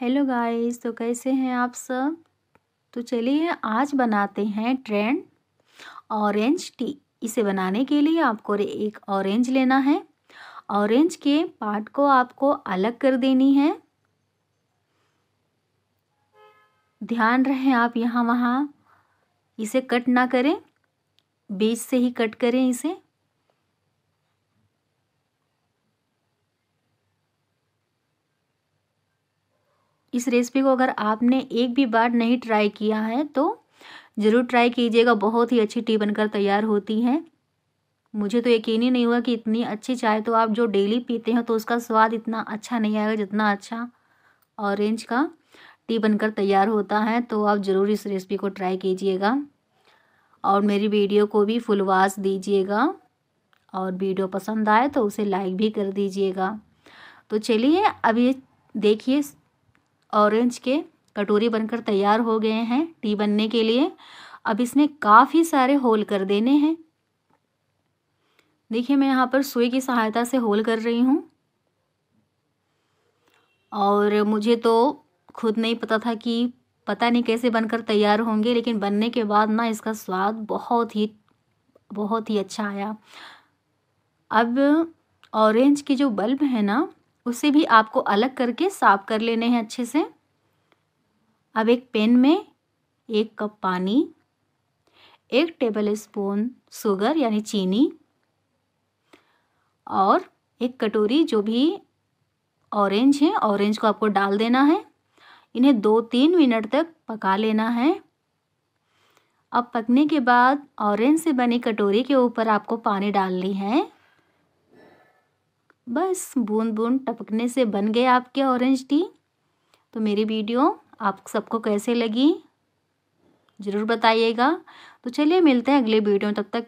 hello guys तो कैसे हैं आप सब तो चलिए आज बनाते हैं ट्रेंड ऑरेंज टी इसे बनाने के लिए आपको एक ऑरेंज लेना है ऑरेंज के पार्ट को आपको अलग कर देनी है ध्यान रहे आप यहाँ वहाँ इसे कट ना करें बीच से ही कट करें इसे इस रेसिपी को अगर आपने एक भी बार नहीं ट्राई किया है तो ज़रूर ट्राई कीजिएगा बहुत ही अच्छी टी बनकर तैयार होती है मुझे तो यकीन ही नहीं हुआ कि इतनी अच्छी चाय तो आप जो डेली पीते हैं तो उसका स्वाद इतना अच्छा नहीं आएगा जितना अच्छा ऑरेंज का टी बनकर तैयार होता है तो आप ज़रूर इस रेसिपी को ट्राई कीजिएगा और मेरी वीडियो को भी फुल दीजिएगा और वीडियो पसंद आए तो उसे लाइक भी कर दीजिएगा तो चलिए अब ये देखिए ऑरेंज के कटोरी बनकर तैयार हो गए हैं टी बनने के लिए अब इसमें काफ़ी सारे होल कर देने हैं देखिए मैं यहाँ पर सुई की सहायता से होल कर रही हूँ और मुझे तो खुद नहीं पता था कि पता नहीं कैसे बनकर तैयार होंगे लेकिन बनने के बाद ना इसका स्वाद बहुत ही बहुत ही अच्छा आया अब ऑरेंज के जो बल्ब है ना उसे भी आपको अलग करके साफ कर लेने हैं अच्छे से अब एक पेन में एक कप पानी एक टेबल स्पून शुगर यानी चीनी और एक कटोरी जो भी ऑरेंज है ऑरेंज को आपको डाल देना है इन्हें दो तीन मिनट तक पका लेना है अब पकने के बाद ऑरेंज से बनी कटोरी के ऊपर आपको पानी डालनी है बस बूंद बूंद टपकने से बन गए आपके ऑरेंज टी तो मेरी वीडियो आप सबको कैसे लगी ज़रूर बताइएगा तो चलिए मिलते हैं अगले वीडियो में तब तक